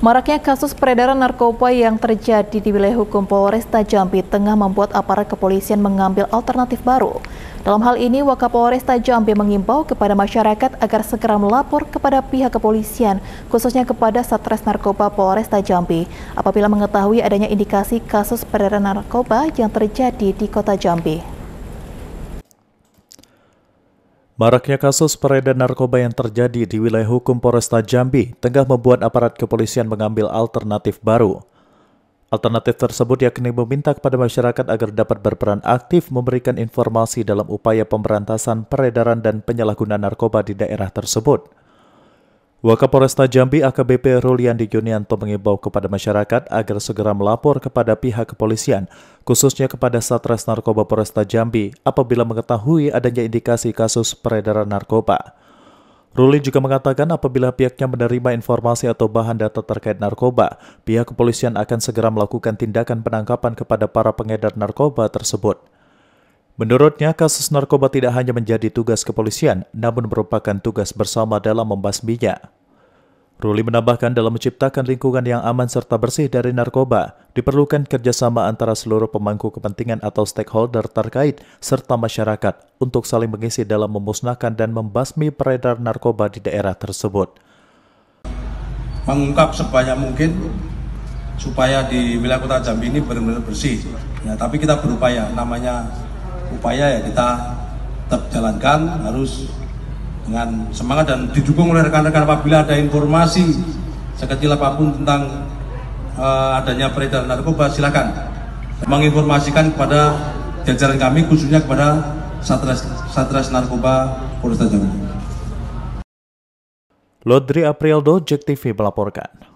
Maraknya kasus peredaran narkoba yang terjadi di wilayah hukum Polresta Jambi tengah membuat aparat kepolisian mengambil alternatif baru. Dalam hal ini, Wakapolresta Jambi mengimbau kepada masyarakat agar segera melapor kepada pihak kepolisian, khususnya kepada Satres Narkoba Polresta Jambi, apabila mengetahui adanya indikasi kasus peredaran narkoba yang terjadi di kota Jambi. Maraknya kasus peredaran narkoba yang terjadi di wilayah hukum Polresta Jambi tengah membuat aparat kepolisian mengambil alternatif baru. Alternatif tersebut yakni meminta kepada masyarakat agar dapat berperan aktif memberikan informasi dalam upaya pemberantasan peredaran dan penyalahgunaan narkoba di daerah tersebut. Wakapolresta Jambi AKBP Ruliandi Junianto mengimbau kepada masyarakat agar segera melapor kepada pihak kepolisian, khususnya kepada Satres Narkoba Polresta Jambi apabila mengetahui adanya indikasi kasus peredaran narkoba. Ruli juga mengatakan apabila pihaknya menerima informasi atau bahan data terkait narkoba, pihak kepolisian akan segera melakukan tindakan penangkapan kepada para pengedar narkoba tersebut. Menurutnya, kasus narkoba tidak hanya menjadi tugas kepolisian, namun merupakan tugas bersama dalam membasminya. Ruli menambahkan dalam menciptakan lingkungan yang aman serta bersih dari narkoba, diperlukan kerjasama antara seluruh pemangku kepentingan atau stakeholder terkait serta masyarakat untuk saling mengisi dalam memusnahkan dan membasmi peredar narkoba di daerah tersebut. Mengungkap sebanyak mungkin supaya di wilayah kota Jambi ini benar-benar bersih. Ya, tapi kita berupaya, namanya upaya ya kita tetap jalankan harus dengan semangat dan didukung oleh rekan-rekan apabila ada informasi sekecil apapun tentang uh, adanya peredaran narkoba silakan menginformasikan kepada jajaran kami khususnya kepada Satres, Satres Narkoba Polres Tanjung Lodri Aprildo, JEK TV melaporkan.